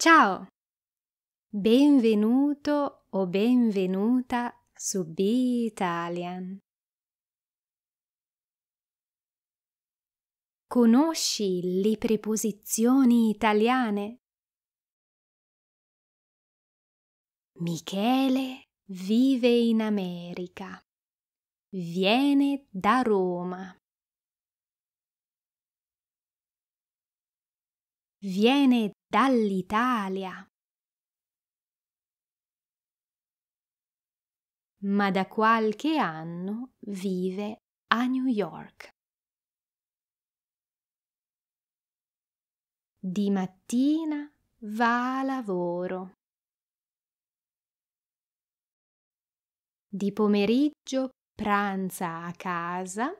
Ciao! Benvenuto o benvenuta su Be Italian. Conosci le preposizioni italiane? Michele vive in America. Viene da Roma. Viene dall'Italia. Ma da qualche anno vive a New York. Di mattina va a lavoro. Di pomeriggio pranza a casa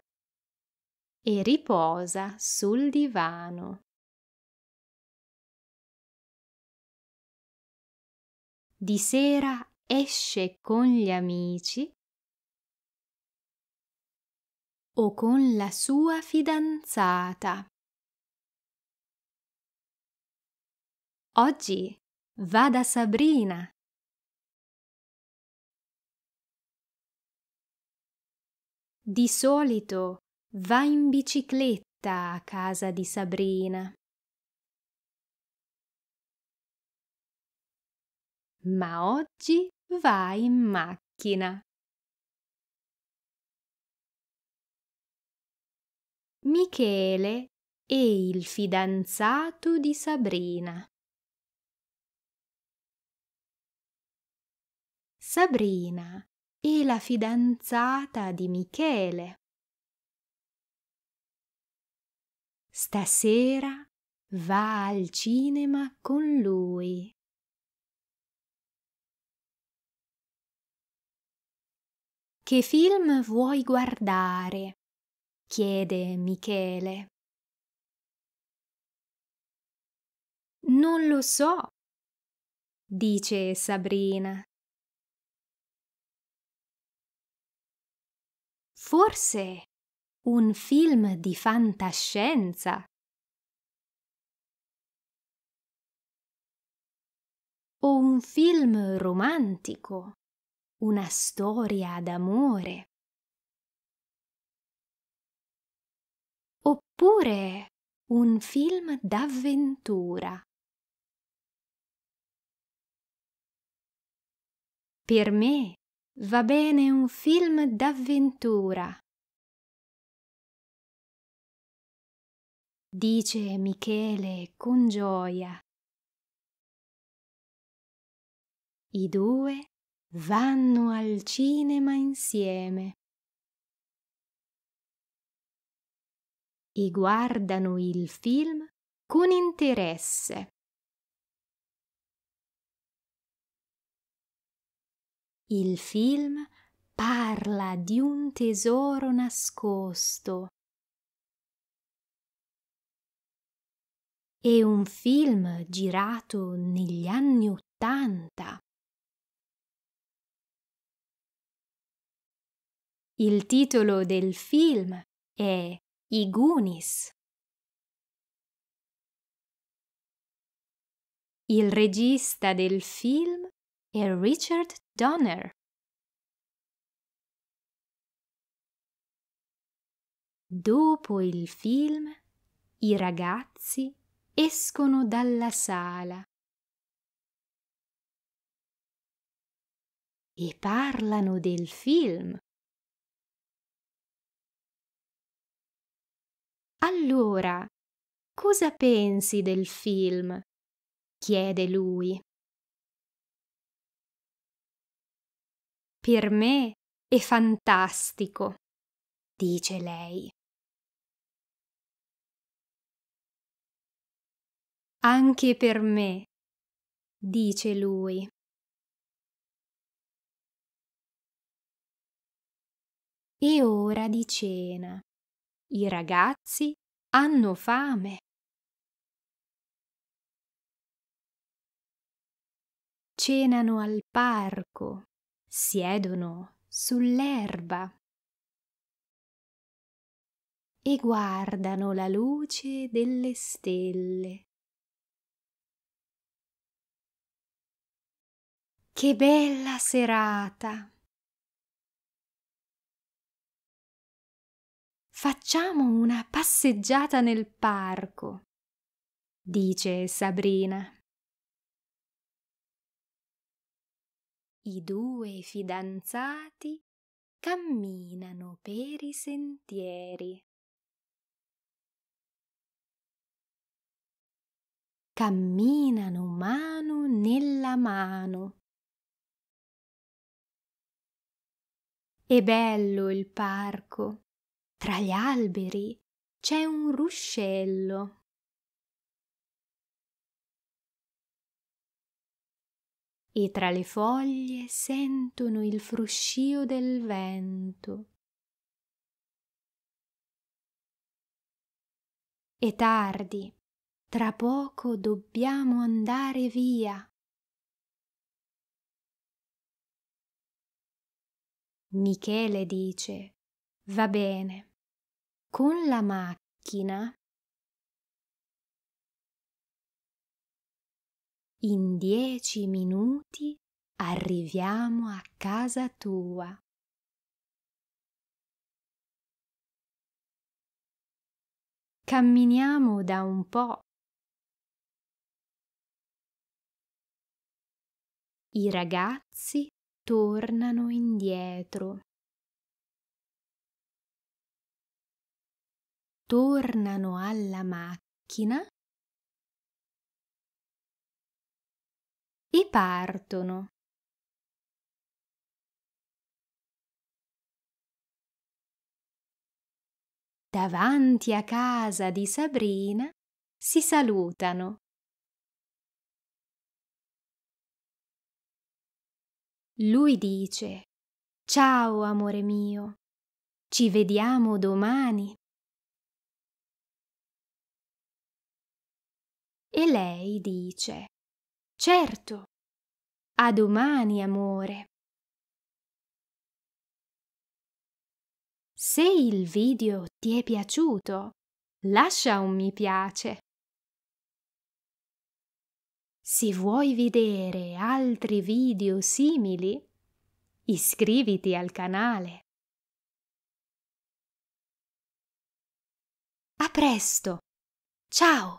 e riposa sul divano. di sera esce con gli amici o con la sua fidanzata. Oggi va da Sabrina. Di solito va in bicicletta a casa di Sabrina. ma oggi va in macchina. Michele e il fidanzato di Sabrina. Sabrina è la fidanzata di Michele. Stasera va al cinema con lui. Che film vuoi guardare? chiede Michele. Non lo so, dice Sabrina. Forse un film di fantascienza. O un film romantico una storia d'amore. Oppure un film d'avventura. Per me va bene un film d'avventura. Dice Michele con gioia. I due Vanno al cinema insieme. E guardano il film con interesse. Il film parla di un tesoro nascosto. È un film girato negli anni Ottanta. Il titolo del film è I Goonies. Il regista del film è Richard Donner. Dopo il film, i ragazzi escono dalla sala e parlano del film Allora, cosa pensi del film? chiede lui. Per me è fantastico, dice lei. Anche per me, dice lui. È ora di cena. I ragazzi hanno fame. Cenano al parco, siedono sull'erba e guardano la luce delle stelle. Che bella serata! Facciamo una passeggiata nel parco, dice Sabrina. I due fidanzati camminano per i sentieri. Camminano mano nella mano. È bello il parco tra gli alberi c'è un ruscello. E tra le foglie sentono il fruscio del vento. È tardi, tra poco dobbiamo andare via. Michele dice Va bene. Con la macchina in dieci minuti arriviamo a casa tua. Camminiamo da un po'. I ragazzi tornano indietro. tornano alla macchina e partono. Davanti a casa di Sabrina si salutano. Lui dice Ciao amore mio, ci vediamo domani. E lei dice, certo, a domani amore. Se il video ti è piaciuto, lascia un mi piace. Se vuoi vedere altri video simili, iscriviti al canale. A presto! Ciao!